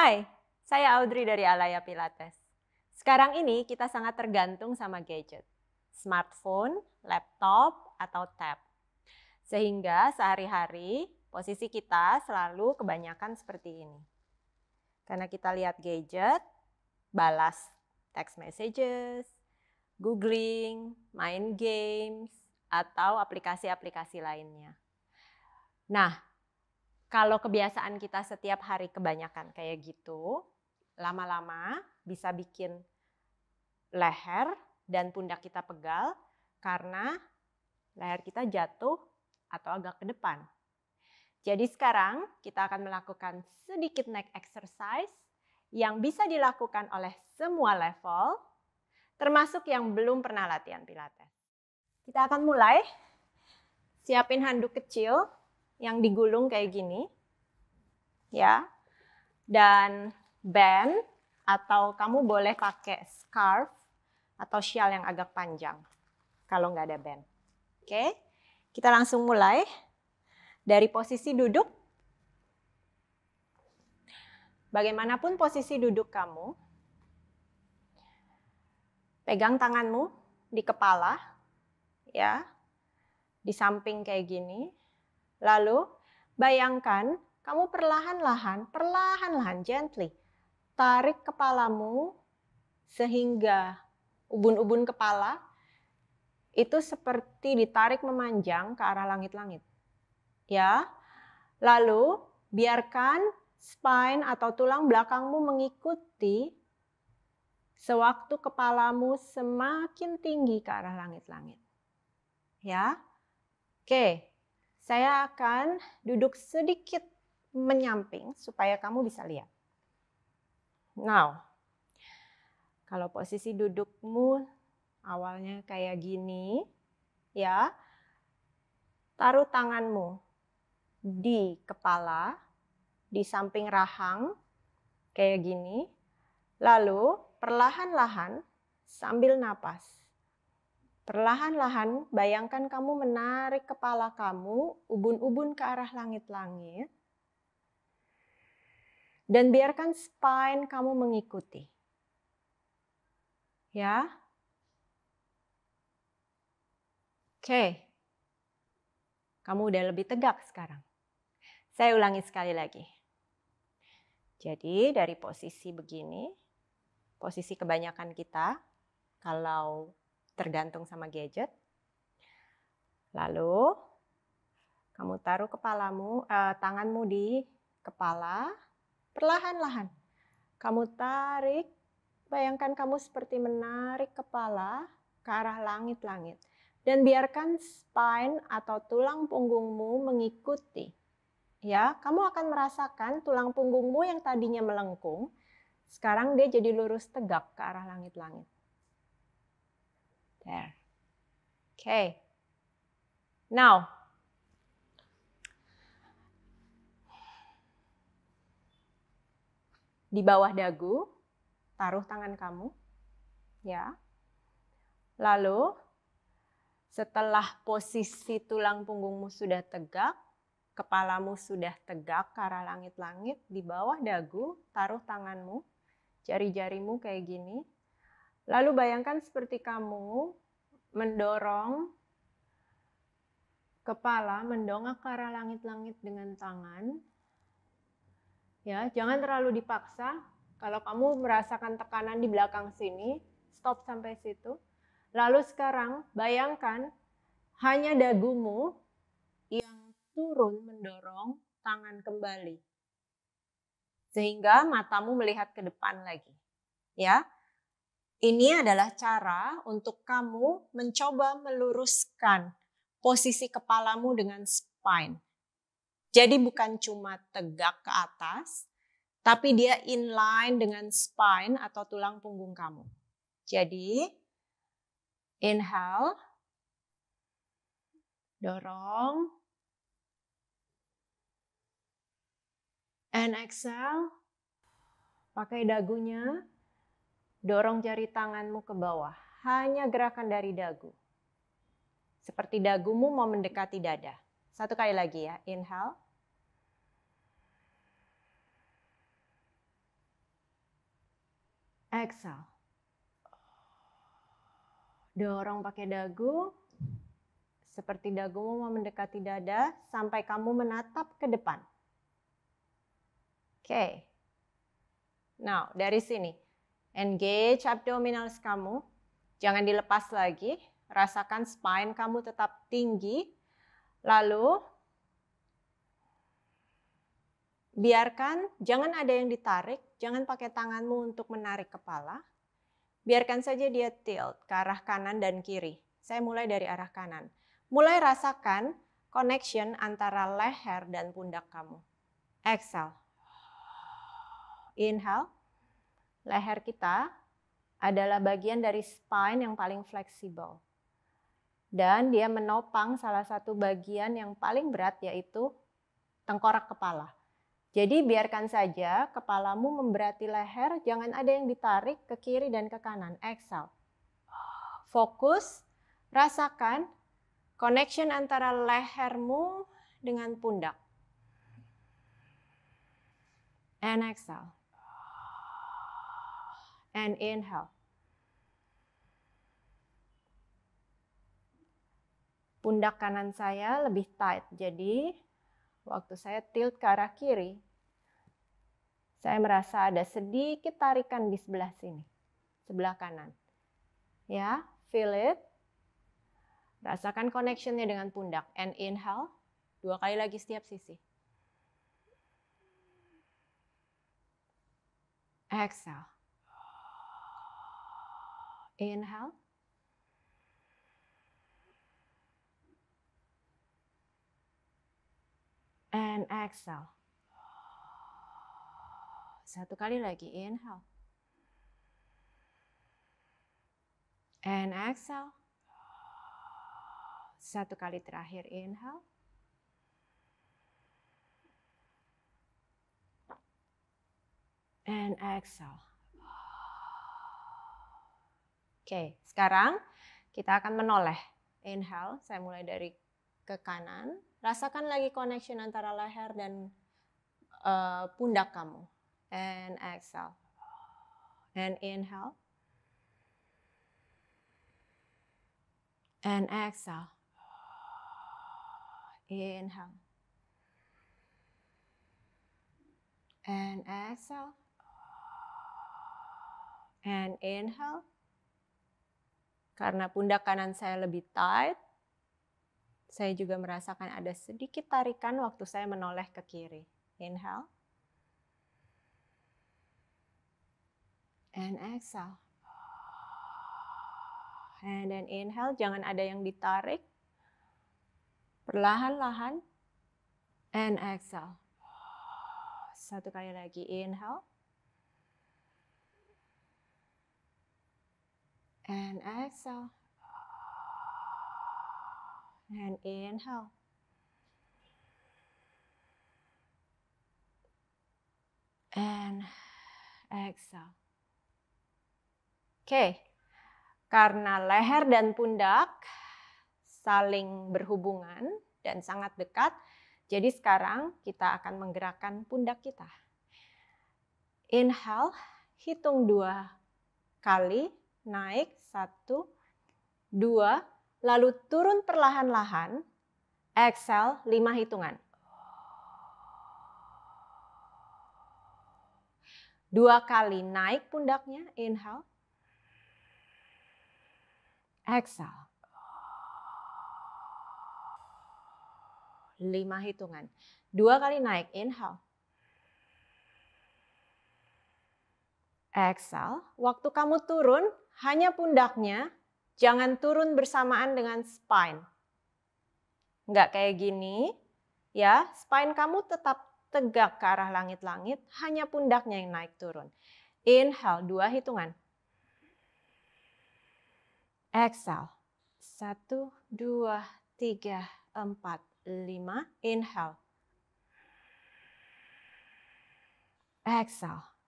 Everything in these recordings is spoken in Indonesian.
Hai, saya Audrey dari Alaya Pilates. Sekarang ini kita sangat tergantung sama gadget, smartphone, laptop, atau tab. Sehingga sehari-hari posisi kita selalu kebanyakan seperti ini. Karena kita lihat gadget, balas text messages, googling, main games, atau aplikasi-aplikasi lainnya. Nah, kalau kebiasaan kita setiap hari kebanyakan kayak gitu, lama-lama bisa bikin leher dan pundak kita pegal karena leher kita jatuh atau agak ke depan. Jadi sekarang kita akan melakukan sedikit neck exercise yang bisa dilakukan oleh semua level, termasuk yang belum pernah latihan pilates. Kita akan mulai. Siapin handuk kecil yang digulung kayak gini, ya. Dan band atau kamu boleh pakai scarf atau shawl yang agak panjang kalau nggak ada band. Oke, kita langsung mulai dari posisi duduk. Bagaimanapun posisi duduk kamu, pegang tanganmu di kepala, ya, di samping kayak gini, Lalu, bayangkan kamu perlahan-lahan, perlahan-lahan, gently, tarik kepalamu sehingga ubun-ubun kepala itu seperti ditarik memanjang ke arah langit-langit. Ya, lalu biarkan spine atau tulang belakangmu mengikuti sewaktu kepalamu semakin tinggi ke arah langit-langit. Ya, oke. Saya akan duduk sedikit menyamping supaya kamu bisa lihat. Now, kalau posisi dudukmu awalnya kayak gini, ya, taruh tanganmu di kepala, di samping rahang, kayak gini. Lalu perlahan-lahan sambil napas, Perlahan-lahan, bayangkan kamu menarik kepala kamu, ubun-ubun ke arah langit-langit. Dan biarkan spine kamu mengikuti. Ya. Oke. Kamu udah lebih tegak sekarang. Saya ulangi sekali lagi. Jadi dari posisi begini, posisi kebanyakan kita, kalau tergantung sama gadget. Lalu kamu taruh kepalamu, eh, tanganmu di kepala, perlahan-lahan. Kamu tarik, bayangkan kamu seperti menarik kepala ke arah langit-langit. Dan biarkan spine atau tulang punggungmu mengikuti. Ya, kamu akan merasakan tulang punggungmu yang tadinya melengkung, sekarang dia jadi lurus tegak ke arah langit-langit. There. Okay. Now, di bawah dagu, taruh tangan kamu. Ya. Lalu setelah posisi tulang punggungmu sudah tegak, kepalamu sudah tegak ke arah langit-langit, di bawah dagu taruh tanganmu, jari-jarimu kayak gini, Lalu bayangkan seperti kamu mendorong kepala mendongak ke arah langit-langit dengan tangan. Ya, jangan terlalu dipaksa. Kalau kamu merasakan tekanan di belakang sini, stop sampai situ. Lalu sekarang bayangkan hanya dagumu yang turun mendorong tangan kembali. Sehingga matamu melihat ke depan lagi. Ya, ini adalah cara untuk kamu mencoba meluruskan posisi kepalamu dengan spine. Jadi bukan cuma tegak ke atas, tapi dia inline dengan spine atau tulang punggung kamu. Jadi, inhale, dorong, and exhale, pakai dagunya, Dorong jari tanganmu ke bawah, hanya gerakan dari dagu. Seperti dagumu mau mendekati dada. Satu kali lagi ya, inhale. Exhale. Dorong pakai dagu. Seperti dagumu mau mendekati dada sampai kamu menatap ke depan. Oke. Okay. Now, dari sini Engage abdominals kamu. Jangan dilepas lagi. Rasakan spine kamu tetap tinggi. Lalu biarkan jangan ada yang ditarik, jangan pakai tanganmu untuk menarik kepala. Biarkan saja dia tilt ke arah kanan dan kiri. Saya mulai dari arah kanan. Mulai rasakan connection antara leher dan pundak kamu. Exhale. Inhale leher kita adalah bagian dari spine yang paling fleksibel. Dan dia menopang salah satu bagian yang paling berat yaitu tengkorak kepala. Jadi biarkan saja kepalamu memberati leher, jangan ada yang ditarik ke kiri dan ke kanan. Exhale. Fokus, rasakan connection antara lehermu dengan pundak. And exhale and inhale. Pundak kanan saya lebih tight, jadi waktu saya tilt ke arah kiri, saya merasa ada sedikit tarikan di sebelah sini, sebelah kanan. Ya, feel it. Rasakan connectionnya dengan pundak. And inhale, dua kali lagi setiap sisi. Exhale. Inhale. And exhale. Satu kali lagi, inhale. And exhale. Satu kali terakhir, inhale. And exhale. Oke, sekarang kita akan menoleh. Inhale, saya mulai dari ke kanan. Rasakan lagi connection antara leher dan uh, pundak kamu. And exhale. And inhale. And exhale. Inhale. And exhale. And inhale. Karena pundak kanan saya lebih tight, saya juga merasakan ada sedikit tarikan waktu saya menoleh ke kiri. Inhale. And exhale. And then inhale, jangan ada yang ditarik. Perlahan-lahan. And exhale. Satu kali lagi, inhale. And exhale. And inhale. And exhale. Oke, okay. karena leher dan pundak saling berhubungan dan sangat dekat, jadi sekarang kita akan menggerakkan pundak kita. Inhale, hitung dua kali naik satu, dua, lalu turun perlahan-lahan, exhale lima hitungan. Dua kali naik pundaknya, inhale. Exhale. Lima hitungan. Dua kali naik, inhale. Exhale. Waktu kamu turun, hanya pundaknya, jangan turun bersamaan dengan spine. Enggak kayak gini, ya. Spine kamu tetap tegak ke arah langit-langit, hanya pundaknya yang naik turun. Inhale, dua hitungan. Exhale, satu, dua, tiga, empat, lima. Inhale. Exhale.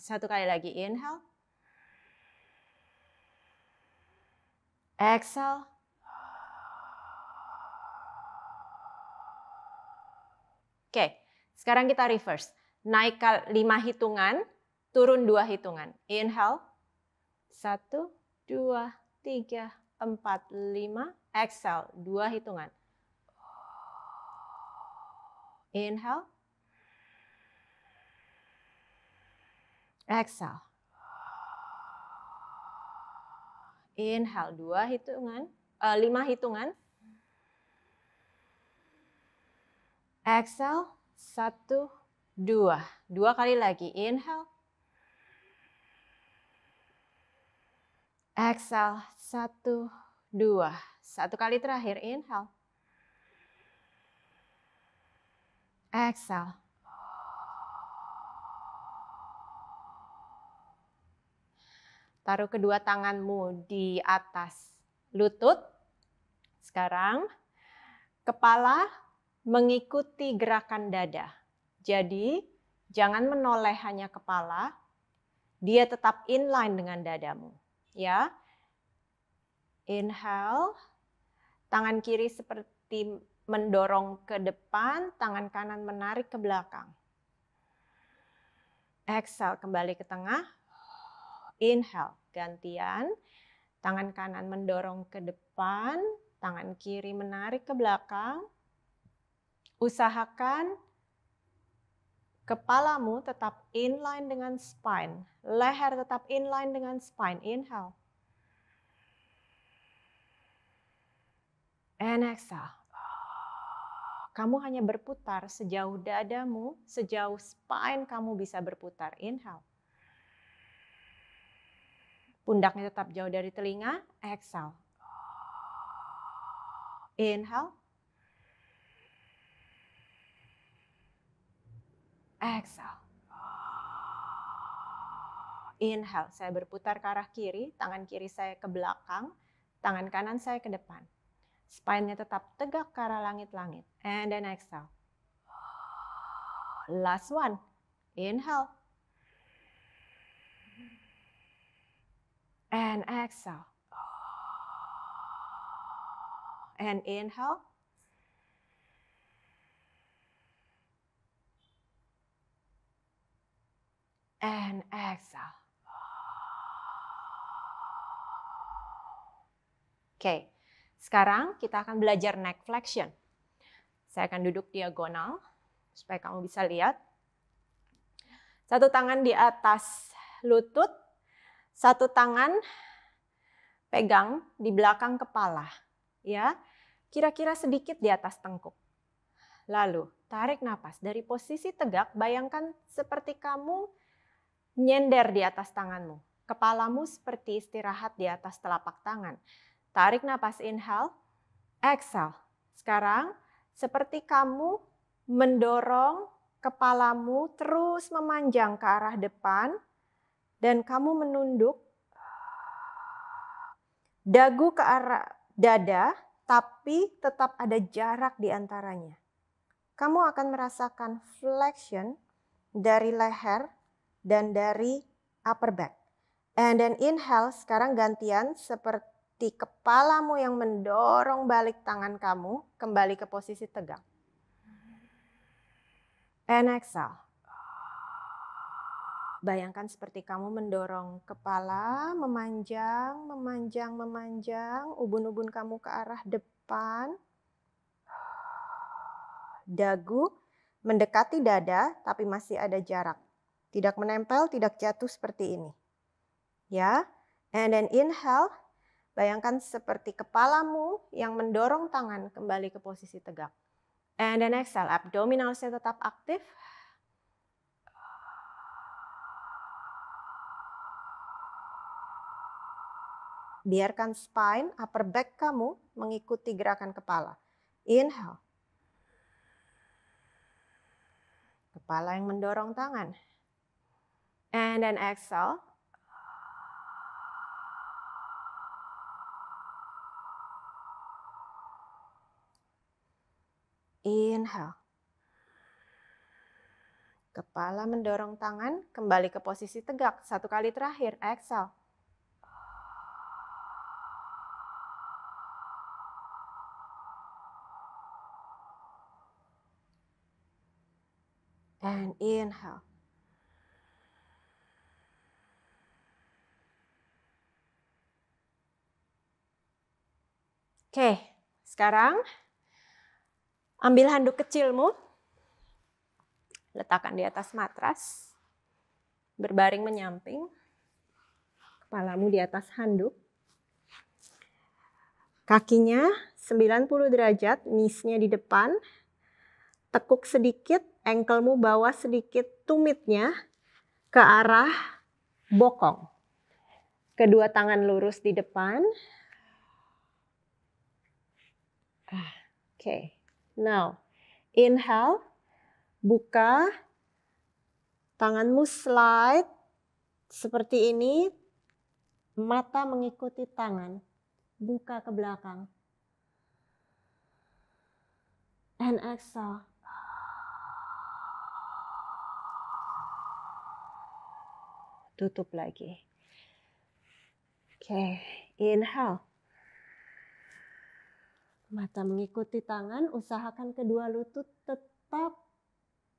Satu kali lagi, inhale. Exhale. Oke, sekarang kita reverse. Naik lima hitungan, turun dua hitungan. Inhale. Satu, dua, tiga, empat, lima. Exhale, dua hitungan. Inhale. Exhale. Inhale, dua hitungan, uh, lima hitungan. Exhale, satu, dua. Dua kali lagi, inhale. Exhale, satu, dua. Satu kali terakhir, inhale. Exhale. Taruh kedua tanganmu di atas lutut. Sekarang kepala mengikuti gerakan dada. Jadi jangan menoleh hanya kepala, dia tetap inline dengan dadamu. Ya, inhale, tangan kiri seperti mendorong ke depan, tangan kanan menarik ke belakang. Exhale, kembali ke tengah. Inhale gantian. Tangan kanan mendorong ke depan, tangan kiri menarik ke belakang. Usahakan kepalamu tetap inline dengan spine. Leher tetap inline dengan spine. Inhale. And exhale. Kamu hanya berputar sejauh dadamu, sejauh spine kamu bisa berputar. Inhale. Pundaknya tetap jauh dari telinga. Exhale. Inhale. Exhale. Inhale, saya berputar ke arah kiri, tangan kiri saya ke belakang, tangan kanan saya ke depan. Spine-nya tetap tegak ke arah langit-langit. And then exhale. Last one. Inhale. and exhale. And inhale. And exhale. Oke, sekarang kita akan belajar neck flexion. Saya akan duduk diagonal supaya kamu bisa lihat. Satu tangan di atas lutut, satu tangan pegang di belakang kepala, ya. Kira-kira sedikit di atas tengkuk. Lalu tarik nafas dari posisi tegak, bayangkan seperti kamu nyender di atas tanganmu. Kepalamu seperti istirahat di atas telapak tangan. Tarik nafas inhale, exhale. Sekarang seperti kamu mendorong kepalamu terus memanjang ke arah depan, dan kamu menunduk dagu ke arah dada, tapi tetap ada jarak di antaranya. Kamu akan merasakan flexion dari leher dan dari upper back. And then inhale, sekarang gantian seperti kepalamu yang mendorong balik tangan kamu kembali ke posisi tegak. And exhale. Bayangkan seperti kamu mendorong kepala, memanjang, memanjang, memanjang, ubun-ubun kamu ke arah depan. Dagu mendekati dada tapi masih ada jarak. Tidak menempel, tidak jatuh seperti ini. Ya. And then inhale, bayangkan seperti kepalamu yang mendorong tangan kembali ke posisi tegak. And then exhale, abdominal saya tetap aktif, biarkan spine, upper back kamu mengikuti gerakan kepala. Inhale. Kepala yang mendorong tangan. And then exhale. Inhale. Kepala mendorong tangan, kembali ke posisi tegak. Satu kali terakhir, exhale. and inhale. Oke, sekarang ambil handuk kecilmu, letakkan di atas matras, berbaring menyamping, kepalamu di atas handuk, kakinya 90 derajat, knees-nya di depan, tekuk sedikit engkelmu bawa sedikit tumitnya ke arah bokong. Kedua tangan lurus di depan. Oke, okay. now inhale, buka, tanganmu slide seperti ini, mata mengikuti tangan, buka ke belakang. And exhale. tutup lagi. Oke, okay. inhale. Mata mengikuti tangan, usahakan kedua lutut tetap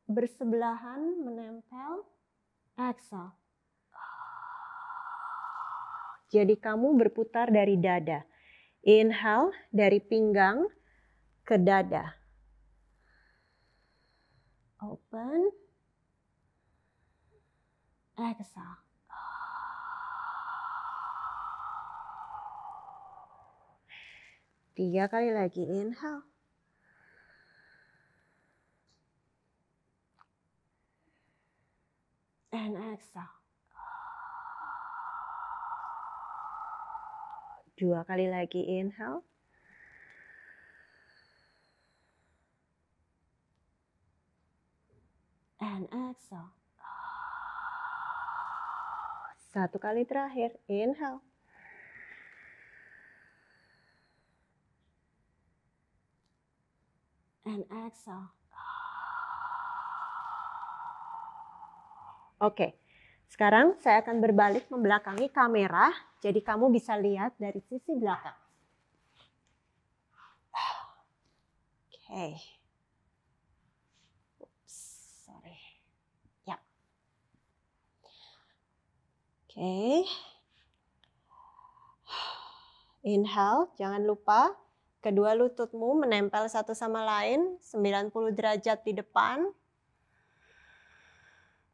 bersebelahan, menempel. Exhale. Jadi kamu berputar dari dada. Inhale dari pinggang ke dada. Open. Exhale. Tiga kali lagi inhale. And exhale. Dua kali lagi inhale. And exhale. Satu kali terakhir, inhale. and exhale. Oke, sekarang saya akan berbalik membelakangi kamera, jadi kamu bisa lihat dari sisi belakang. Oke. Oops, sorry. Ya. Oke. Inhale, jangan lupa Kedua lututmu menempel satu sama lain 90 derajat di depan.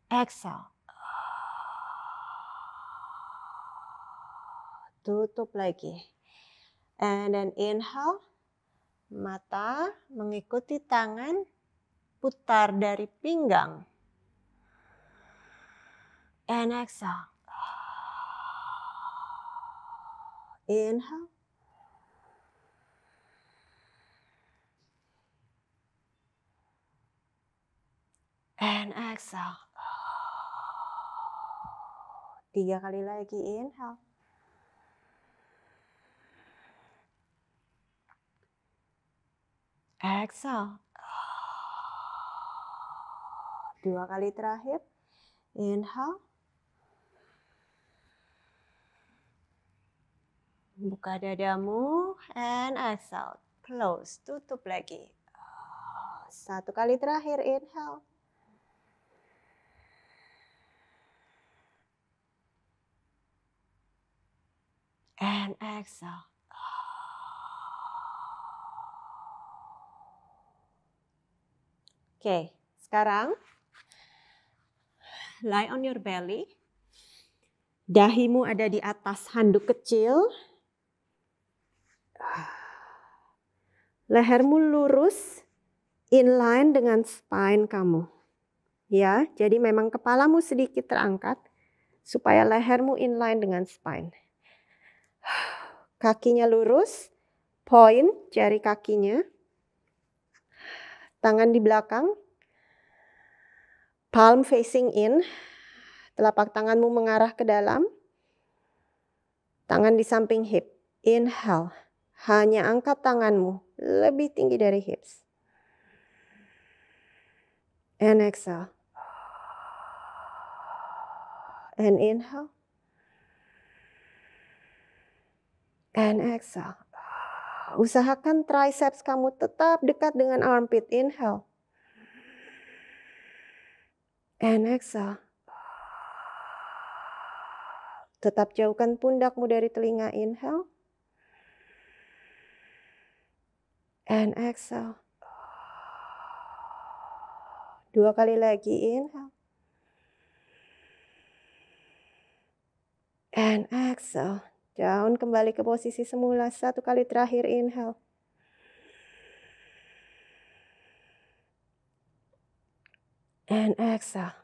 Exhale. Tutup lagi. And then inhale. Mata mengikuti tangan putar dari pinggang. And exhale. Inhale and exhale. Tiga kali lagi inhale. Exhale. Dua kali terakhir. Inhale. Buka dadamu and exhale. Close, tutup lagi. Satu kali terakhir, inhale. and exhale. Oke, okay, sekarang lie on your belly. Dahimu ada di atas handuk kecil. Lehermu lurus inline dengan spine kamu. Ya, jadi memang kepalamu sedikit terangkat supaya lehermu inline dengan spine. Kakinya lurus, point jari kakinya. Tangan di belakang. Palm facing in. Telapak tanganmu mengarah ke dalam. Tangan di samping hip. Inhale. Hanya angkat tanganmu lebih tinggi dari hips. And exhale. And inhale. and exhale. Usahakan triceps kamu tetap dekat dengan armpit. Inhale. And exhale. Tetap jauhkan pundakmu dari telinga. Inhale. And exhale. Dua kali lagi. Inhale. And exhale. Down, kembali ke posisi semula. Satu kali terakhir, inhale. And exhale.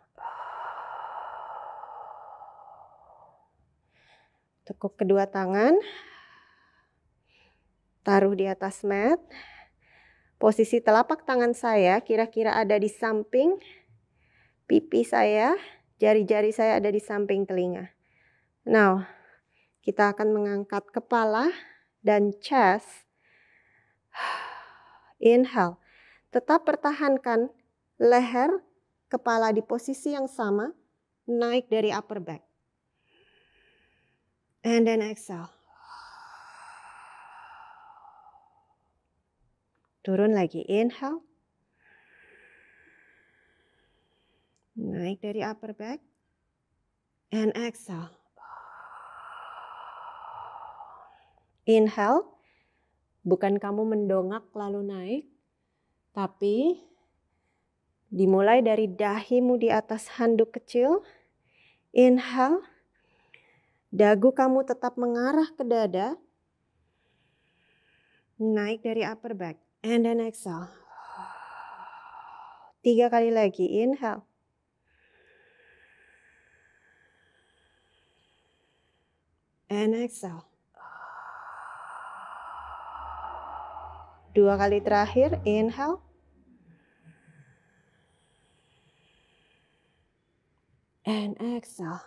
Tekuk kedua tangan. Taruh di atas mat. Posisi telapak tangan saya kira-kira ada di samping pipi saya. Jari-jari saya ada di samping telinga. Now, kita akan mengangkat kepala dan chest. Inhale. Tetap pertahankan leher, kepala di posisi yang sama, naik dari upper back. And then exhale. Turun lagi. Inhale. Naik dari upper back. And exhale. Inhale, bukan kamu mendongak lalu naik, tapi dimulai dari dahimu di atas handuk kecil. Inhale, dagu kamu tetap mengarah ke dada, naik dari upper back, and then exhale. Tiga kali lagi, inhale. And exhale. Dua kali terakhir, inhale. And exhale.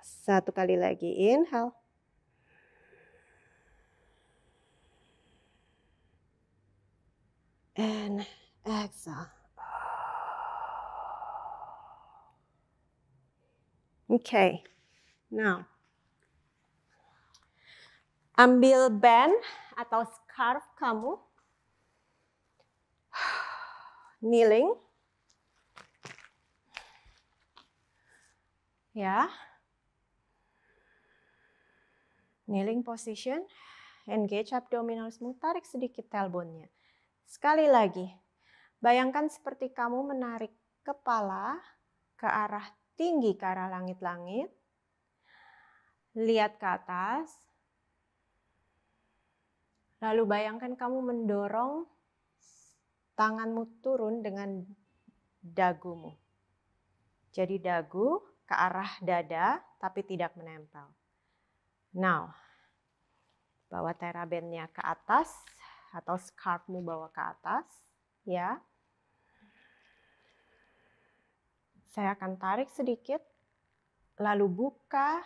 Satu kali lagi, inhale. And exhale. Okay, now Ambil band atau scarf kamu. Kneeling. Ya. Kneeling position. Engage abdominals, tarik sedikit tailbone nya Sekali lagi, bayangkan seperti kamu menarik kepala ke arah tinggi, ke arah langit-langit. Lihat ke atas, Lalu bayangkan kamu mendorong tanganmu turun dengan dagumu. Jadi dagu ke arah dada tapi tidak menempel. Now, bawa terabennya ke atas atau scarfmu bawa ke atas ya. Saya akan tarik sedikit lalu buka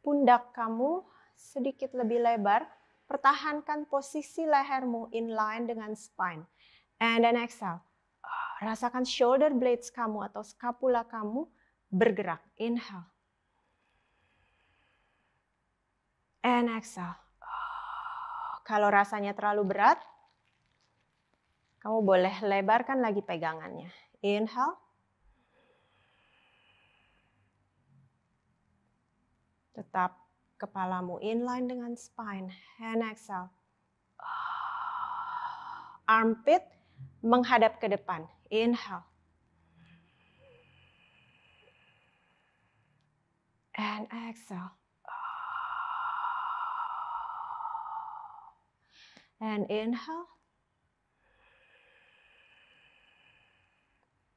pundak kamu sedikit lebih lebar Pertahankan posisi lehermu inline dengan spine. And then exhale. Rasakan shoulder blades kamu atau scapula kamu bergerak. Inhale. And exhale. Kalau rasanya terlalu berat, kamu boleh lebarkan lagi pegangannya. Inhale. Tetap Kepalamu inline dengan spine. And exhale. Armpit menghadap ke depan. Inhale. And exhale. And inhale.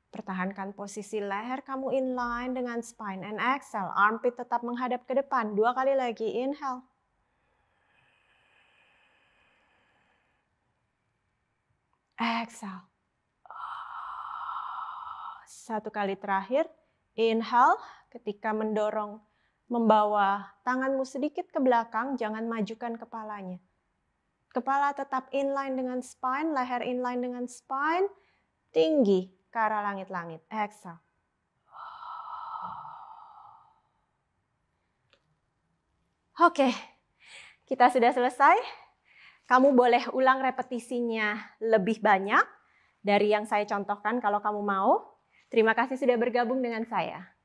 Pertahankan posisi leher kamu inline dengan spine and exhale. Armpit tetap menghadap ke depan. Dua kali lagi, inhale. Exhale. Satu kali terakhir, inhale. Ketika mendorong, membawa tanganmu sedikit ke belakang, jangan majukan kepalanya. Kepala tetap inline dengan spine, leher inline dengan spine, tinggi ke arah langit-langit. Exhale. Oke, kita sudah selesai. Kamu boleh ulang repetisinya lebih banyak dari yang saya contohkan kalau kamu mau. Terima kasih sudah bergabung dengan saya.